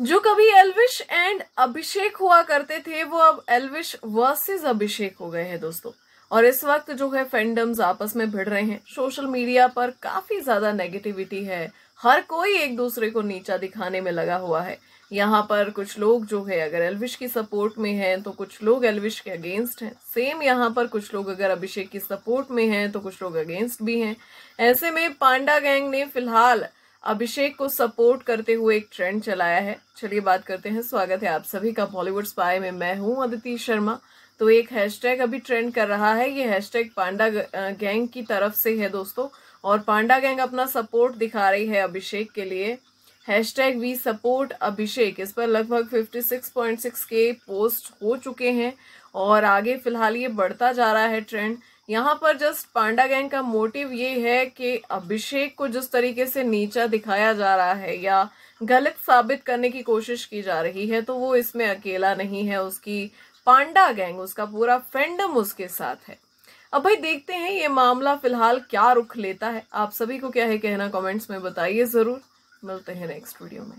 जो कभी एलविश एंड अभिषेक हुआ करते थे वो अब एलविश वर्सेस अभिषेक हो गए हैं दोस्तों और इस वक्त जो है फेंडम्स आपस में भिड़ रहे हैं सोशल मीडिया पर काफी ज्यादा नेगेटिविटी है हर कोई एक दूसरे को नीचा दिखाने में लगा हुआ है यहाँ पर कुछ लोग जो है अगर एलविश की सपोर्ट में हैं तो कुछ लोग एलविश के अगेंस्ट हैं सेम यहाँ पर कुछ लोग अगर अभिषेक की सपोर्ट में हैं तो कुछ लोग अगेंस्ट भी हैं ऐसे में पांडा गैंग ने फिलहाल अभिषेक को सपोर्ट करते हुए एक ट्रेंड चलाया है चलिए बात करते हैं स्वागत है आप सभी का बॉलीवुड स्पाई में मैं हूं अदिति शर्मा तो एक हैशटैग अभी ट्रेंड कर रहा है ये हैशटैग पांडा गैंग की तरफ से है दोस्तों और पांडा गैंग अपना सपोर्ट दिखा रही है अभिषेक के लिए hash tag we support Abhishek इस पर लगभग 56.6 के पोस्ट हो चुके हैं और आगे फिलहाल ये बढ़ता जा रहा है ट्रेंड यहाँ पर जस्ट पांडा गैंग का मोटिव ये है कि अभिषेक को जिस तरीके से नीचा दिखाया जा रहा है या गलत साबित करने की कोशिश की जा रही है तो वो इसमें अकेला नहीं है उसकी पांडा गैंग उसका पूरा फ्रेंडम उसके साथ है अब भाई देखते हैं ये मामला फिलहाल क्या रुख लेता है आप सभी को क्या है कहना कमेंट्स में बताइए जरूर मिलते हैं नेक्स्ट वीडियो में